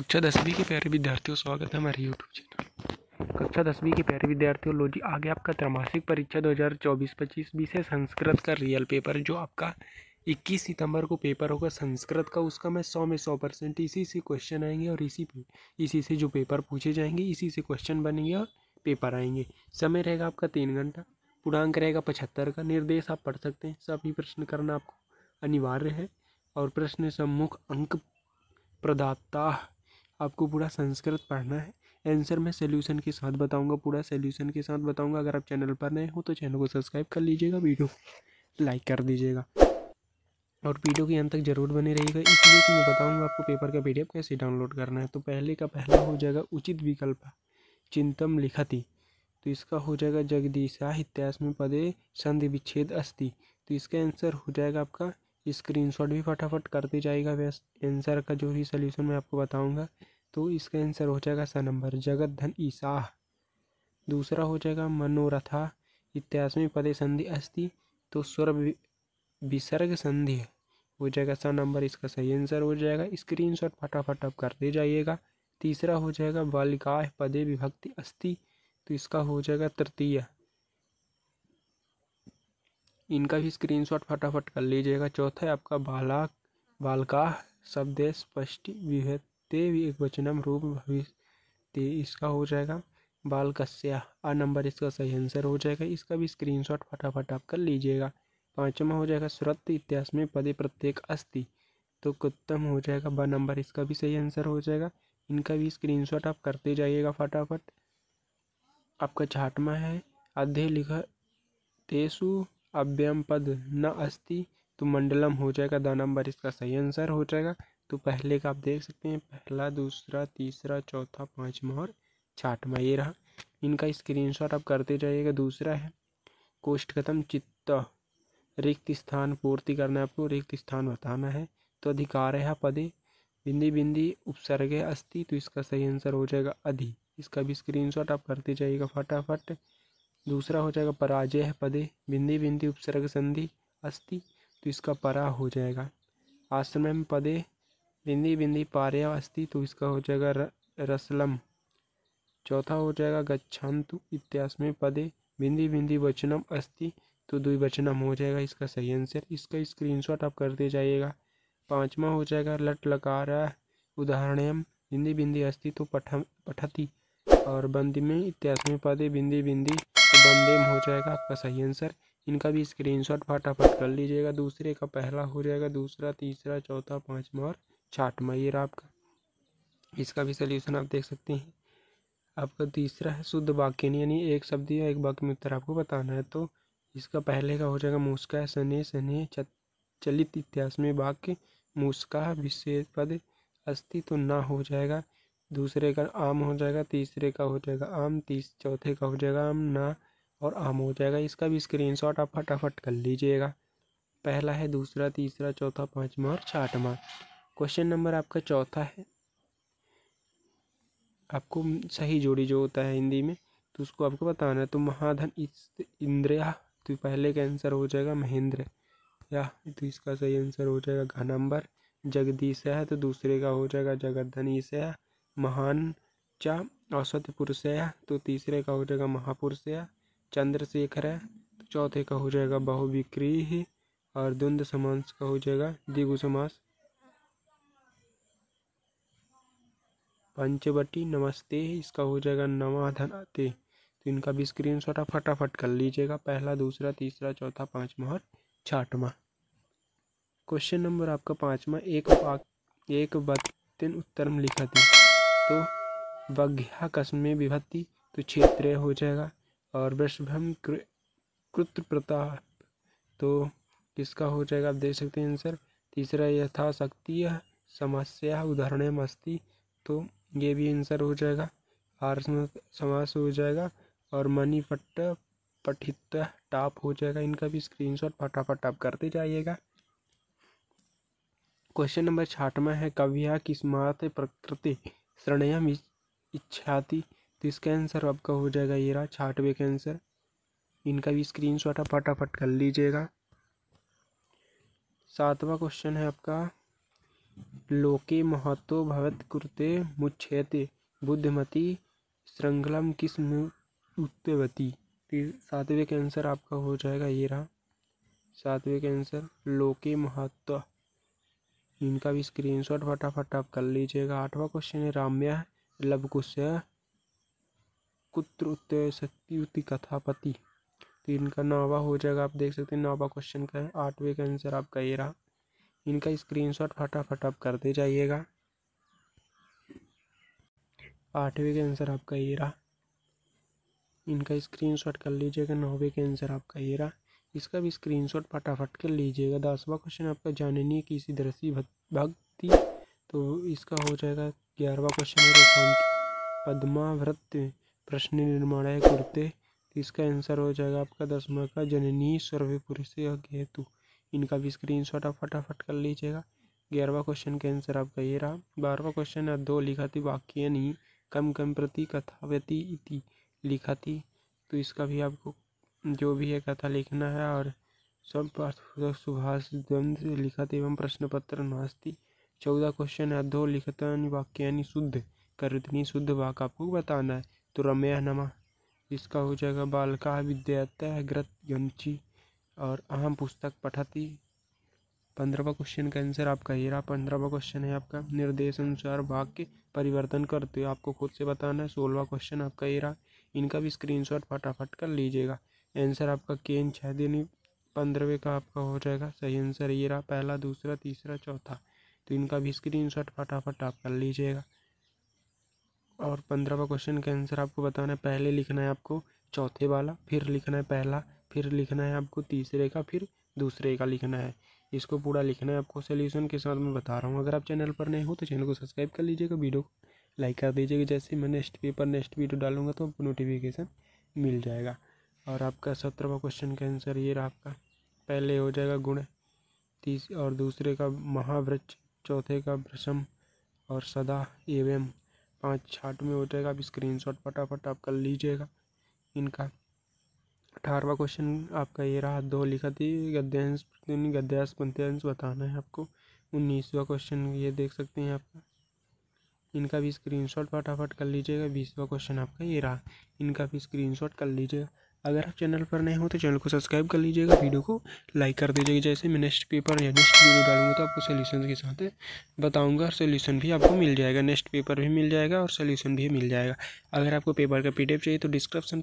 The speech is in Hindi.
कक्षा दसवीं के प्यारे विद्यार्थियों स्वागत है हमारे यूट्यूब चैनल कक्षा दसवीं के प्यारे विद्यार्थियों लो जी आगे आपका त्रैमासिक परीक्षा 2024-25 है संस्कृत का रियल पेपर जो आपका 21 सितंबर को पेपर होगा संस्कृत का उसका मैं 100 में 100 परसेंट इसी से क्वेश्चन आएंगे और इसी इसी से जो पेपर पूछे जाएंगे इसी से क्वेश्चन बनेंगे और पेपर आएंगे समय रहेगा आपका तीन घंटा पूर्णांक रहेगा पचहत्तर का निर्देश आप पढ़ सकते हैं सभी प्रश्न करना आपको अनिवार्य है और प्रश्न सम्मुख अंक प्रदाता आपको पूरा संस्कृत पढ़ना है आंसर मैं सोल्यूशन के साथ बताऊंगा पूरा सोल्यूशन के साथ बताऊंगा अगर आप चैनल पर नए हो तो चैनल को सब्सक्राइब कर लीजिएगा वीडियो लाइक कर दीजिएगा और वीडियो के अंत तक जरूर बने रहिएगा इसलिए कि मैं बताऊंगा आपको पेपर का पीडीएफ कैसे डाउनलोड करना है तो पहले का पहला हो जाएगा उचित विकल्प चिंतम लिखती तो इसका हो जाएगा जगदीशा हित्यास में पदे संधि विच्छेद अस्थि तो इसका आंसर हो जाएगा आपका स्क्रीनशॉट भी फटाफट करते जाएगा वैस आंसर का जो भी सोल्यूशन मैं आपको बताऊंगा तो इसका आंसर हो जाएगा सा नंबर जगत धन ईसाह दूसरा हो जाएगा मनोरथा में पदे संधि अस्थि तो स्वर विसर्ग संधि हो जाएगा सा नंबर इसका सही आंसर हो जाएगा शॉट फटाफट आप करते जाइएगा तीसरा हो जाएगा बालिकाह पदे विभक्ति अस्थि तो इसका हो जाएगा तृतीय इनका भी स्क्रीनशॉट फटाफट कर लीजिएगा चौथा है आपका बाला बालका शब्द स्पष्ट विहते एक वचनम रूप भविष्य इसका हो जाएगा बालकस्या आ नंबर इसका सही आंसर हो जाएगा इसका भी स्क्रीनशॉट फटाफट आप कर लीजिएगा पाँचवा हो जाएगा श्रत इतिहास में पदे प्रत्येक अस्थि तो कुत्तम हो जाएगा ब नंबर इसका भी सही आंसर हो जाएगा इनका भी स्क्रीनशॉट आप करते जाइएगा फटाफट आपका छाटमा है अध्यय लिखा तेसु अव्ययम पद न अस्ति तो मंडलम हो जाएगा द नंबर इसका सही आंसर हो जाएगा तो पहले का आप देख सकते हैं पहला दूसरा तीसरा चौथा पाँचवा और छठवा ये रहा इनका स्क्रीनशॉट आप करते जाइएगा दूसरा है कोष्ठ कथम चित्त रिक्त स्थान पूर्ति करना है आपको रिक्त स्थान बताना है तो अधिकार है पदे बिंदी बिंदी उपसर्ग अस्ति तो इसका सही आंसर हो जाएगा अधि इसका भी स्क्रीनशॉट आप करते जाइएगा फटाफट दूसरा हो जाएगा पराजय पदे बिंदी बिंदी उपसर्ग संधि अस्ति तो इसका परा हो जाएगा आश्रम में पदे बिंदी बिंदी पारे अस्ति तो इसका हो जाएगा र, रसलम चौथा हो जाएगा गच्छांतु में पदे बिंदी बिंदी वचनम अस्ति तो द्विवचनम हो जाएगा इसका सही आंसर इसका स्क्रीनशॉट आप करते जाइएगा पाँचवा हो जाएगा लट लकारा उदाहरण बिंदी बिंदी अस्ति तो पठ पठती और बंदी में इतिहास में पदे बिंदी बिंदी तो वंदे में हो जाएगा आपका सही आंसर इनका भी स्क्रीनशॉट फटाफट कर लीजिएगा दूसरे का पहला हो जाएगा दूसरा तीसरा चौथा पाँचवा और छठवा ये रहा आपका इसका भी सोल्यूशन आप देख सकते हैं आपका तीसरा है शुद्ध वाक्य यानी एक शब्द या एक वाक्य में उत्तर आपको बताना है तो इसका पहले का हो जाएगा मुस्का सने सने चलित इतिहास में वाक्य मुस्का विशेष पद अस्तित्व तो ना हो जाएगा दूसरे का आम हो जाएगा तीसरे का हो जाएगा आम तीस चौथे का हो जाएगा आम ना और आम हो जाएगा इसका भी स्क्रीनशॉट आप फटाफट कर लीजिएगा पहला है दूसरा तीसरा चौथा पाँचवा और छठवा क्वेश्चन नंबर आपका चौथा है आपको सही जोड़ी जो होता है हिंदी में तो उसको आपको बताना है तो महाधन इस इंद्रिया तो पहले का आंसर हो जाएगा महेंद्र या तो इसका सही आंसर हो जाएगा घ नंबर जगदीश है तो दूसरे का हो जाएगा जगद्धनीश है महान चा औसत पुरुष है तो तीसरे का हो जाएगा महापुरुष है चंद्रशेखर है तो चौथे का हो जाएगा बहुविक्री और द्वंद्व समास का हो जाएगा दिगु समास पंचवटी नमस्ते इसका हो जाएगा नवाधनाते तो इनका भी स्क्रीन शॉट आप फटाफट कर लीजिएगा पहला दूसरा तीसरा चौथा पाँचवा और छठवा क्वेश्चन नंबर आपका पाँचवा एक वाक एक उत्तर में लिखा था तो वज्ञाकस्म में विभक्ति तो क्षेत्र हो जाएगा और वृषभम कृत्र प्रताप तो किसका हो जाएगा आप देख सकते हैं आंसर तीसरा यथाशक्ति समस्या उदाहरण मस्ती तो ये भी आंसर हो जाएगा आर समास हो जाएगा और मनी पठित टाप हो जाएगा इनका भी स्क्रीनशॉट फटाफट आप करते जाइएगा क्वेश्चन नंबर में है कविया किस्मात प्रकृति सरणयम इच्छाती तो इसका आंसर आपका हो जाएगा ये रहा छाठवें का आंसर इनका भी स्क्रीन आप फटाफट कर लीजिएगा सातवा क्वेश्चन है आपका लोके महत्व भवत कुर्ते मुच्छेते बुद्धिमती श्रृंखलम किस्म उत्तवती तो सातवें का आंसर आपका हो जाएगा ये रहा सातवें का आंसर लोके महत्व इनका भी स्क्रीनशॉट फटाफट आप कर लीजिएगा आठवां क्वेश्चन है राम्या लब है मतलब कुत्र सत्युति कथापति तो इनका नौवा हो जाएगा आप देख सकते हैं नौवा क्वेश्चन का है आठवें का आंसर आपका ये रहा इनका स्क्रीनशॉट फटाफट आप करते जाइएगा आठवें का आंसर आपका ये रहा इनका स्क्रीनशॉट कर लीजिएगा नौवे का आंसर आपका ये रहा इसका भी स्क्रीनशॉट फटाफट कर लीजिएगा दसवा क्वेश्चन आपका जाननीय किसी दृषि भक्ति तो इसका हो जाएगा ग्यारहवा क्वेश्चन है रेखांक पद्माव्रत प्रश्न निर्माण है कुर्ते तो इसका आंसर हो जाएगा आपका दसवा का जननी सर्वपुरुष हेतु इनका भी स्क्रीन शॉट आप फटाफट कर लीजिएगा ग्यारहवा क्वेश्चन का आंसर आपका ये रहा बारहवा क्वेश्चन है दो लिखा थी वाक्य नहीं कम कम प्रति कथाव्यति इति लिखा थी तो इसका भी आपको जो भी है कथा लिखना है और सब सुभाष द्वंद लिखत एवं प्रश्न पत्र नास्ती चौदह क्वेश्चन है दो लिखतन वाक्यानि शुद्ध करतनी शुद्ध वाक आपको बताना है तो रम्या नमा इसका हो जाएगा बालका विद्याता ग्रत गंची और अहम पुस्तक पठती पंद्रहवा क्वेश्चन का आंसर आपका हीरा पंद्रहवा क्वेश्चन है आपका निर्देश अनुसार वाक्य परिवर्तन करते हो आपको खुद से बताना है सोलहवा क्वेश्चन आपका हीरा इनका भी स्क्रीनशॉट फटाफट कर लीजिएगा आंसर आपका केन छः दिन पंद्रहवें का आपका हो जाएगा सही आंसर ये रहा पहला दूसरा तीसरा चौथा तो इनका भी स्क्रीन शॉट फटाफट आप कर लीजिएगा और पंद्रहवा क्वेश्चन का आंसर आपको बताना है पहले लिखना है आपको चौथे वाला फिर लिखना है पहला फिर लिखना है आपको तीसरे का फिर दूसरे का लिखना है इसको पूरा लिखना है आपको सोल्यूशन के साथ मैं बता रहा हूँ अगर आप चैनल पर नए हो तो चैनल को सब्सक्राइब कर लीजिएगा वीडियो को लाइक कर दीजिएगा जैसे मैं नेक्स्ट पेपर नेक्स्ट वीडियो डालूंगा तो आपको नोटिफिकेशन मिल जाएगा और आपका सत्रहवा क्वेश्चन का आंसर ये रहा आपका पहले हो जाएगा गुण तीस और दूसरे का महावृक्ष चौथे का भ्रषम और सदा एवं पाँच छाट में हो जाएगा आप स्क्रीन शॉट फटाफट आप कर लीजिएगा इनका अठारहवा क्वेश्चन आपका ये रहा दो लिखा थी गद्यांश गद्यांश पंत्यांश बताना है आपको उन्नीसवा क्वेश्चन ये देख सकते हैं आपका इनका भी स्क्रीनशॉट फटाफट कर लीजिएगा बीसवा क्वेश्चन आपका ये रहा इनका भी स्क्रीनशॉट कर लीजिएगा अगर आप चैनल पर नए हो तो चैनल को सब्सक्राइब कर लीजिएगा वीडियो को लाइक कर दीजिएगा जैसे मैं नेक्स्ट पेपर या नेक्स्ट वीडियो डालूंगा तो आपको सोल्यूशन के साथ बताऊंगा और सोल्यूशन भी आपको मिल जाएगा नेक्स्ट पेपर भी मिल जाएगा और सोल्यूशन भी मिल जाएगा अगर आपको पेपर का पी चाहिए तो डिस्क्रिप्शन